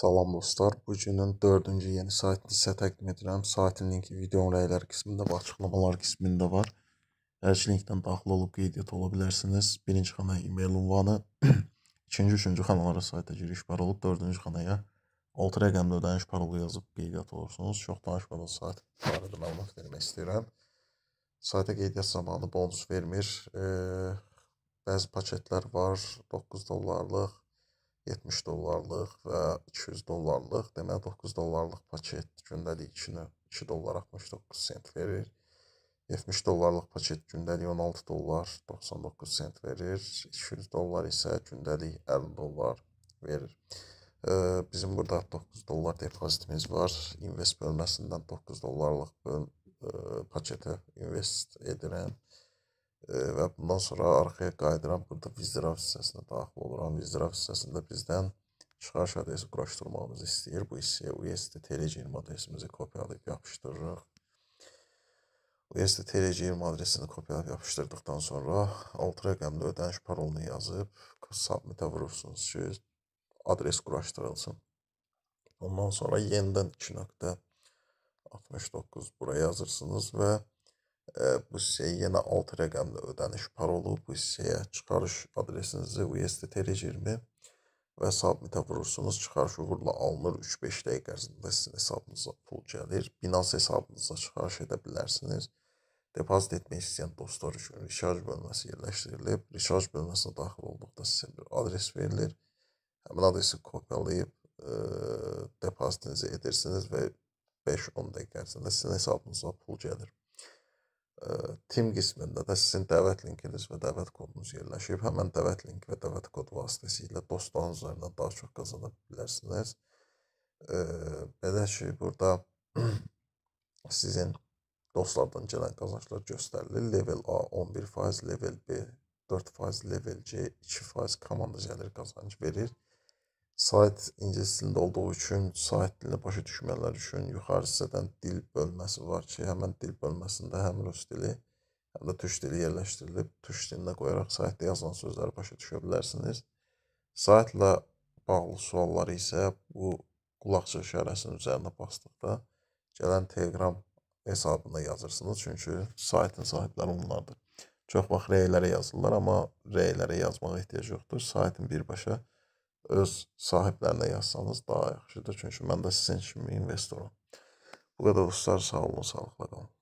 Salam dostlar, bu günün 4-cü yeni saytını sizə təqdim edirəm. Saytın linki videonun rəylər qismində və açıqlamalar qismində var. Hər linkdən daxil olub qeydiyyat ola bilərsiniz. Birinci xana e-mail ünvanı, ikinci, üçüncü xanalara sayta giriş parolu, dördüncü xanaya 6 rəqəmli ödəniş parolu yazıb qeydiyyat olursunuz. Çox danışmadan sayt barədə məlumat vermək istəyirəm. Sayta qeydiyyat zamanı bonus vermir. Ee, bəzi paketlər var, 9 dollarlıq, 70 dollarlıq və 200 dollarlıq, deməli 9 dollarlıq paket gündəlik 2 2 dollar 69 sent verir. 70 dollarlıq paket gündəlik 16 dollar 99 sent verir. 200 dollar isə gündəlik 50 dollar verir. Bizim burada 9 dollar depozitimiz var. İnvest bölməsindən 9 dollarlıq böl paketə invest edirəm və bundan sonra arxaya qayıdıram, burada izdıraf hissəsinə daxil oluram. İzdıraf hissəsində bizdən çıxarış adresi quraşdırmağımızı istəyir. Bu hissəyə USD Telegram adresimizi kopyalayıb yapışdırırıq. USD Telegram adresini kopyalayıb yapışdırdıqdan sonra alt rəqəmli ödəniş parolunu yazıb submitə vurursunuz ki, adres quraşdırılsın. Ondan sonra yenidən 2 nöqtə 69 buraya yazırsınız və bu hissəyə yenə alt rəqəmlə ödəniş parolu, bu hissəyə çıxarış adresinizi USDT20 və submitə vurursunuz. Çıxarış uğurla alınır. 3-5 dəqiqə ərzində sizin hesabınıza pul gəlir. Binance hesabınıza çıxarış edə bilərsiniz. Depozit etmək istəyən dostlar üçün recharge bölməsi yerləşdirilib. Recharge bölməsinə daxil olduqda sizə bir adres verilir. Həmin adresi kopyalayıb ə, depozitinizi edirsiniz və 5-10 dəqiqə ərzində sizin hesabınıza pul gəlir. Team qismində də sizin dəvət linkiniz və dəvət kodunuz yerləşib. Həmin dəvət linki və dəvət kod vasitəsilə dostlarınız üzərindən daha çox qazana bilərsiniz. Belə ki, burada sizin dostlardan gələn qazançlar göstərilir. Level A 11%, level B 4%, level C 2% komanda gəlir qazanc verir. Sayt ingilis dilində olduğu üçün sayt dilini başa düşməyənlər üçün yuxarı hissədən dil bölməsi var ki, həmin dil bölməsində həm rus dili, həm də türk dili yerləşdirilib. Türk dilində qoyaraq saytda yazılan sözləri başa düşə bilərsiniz. Saytla bağlı suallar isə bu qulaqçı işarəsinin üzərinə basdıqda gələn Telegram hesabına yazırsınız. Çünki saytın sahibləri onlardır. Çox vaxt rəylərə yazırlar, amma rəylərə yazmağa ehtiyac yoxdur. Saytın birbaşa öz sahiblərinə yazsanız daha yaxşıdır. Çünki mən də sizin kimi investoram. Bu qədər dostlar, sağ olun, sağlıqla qalın.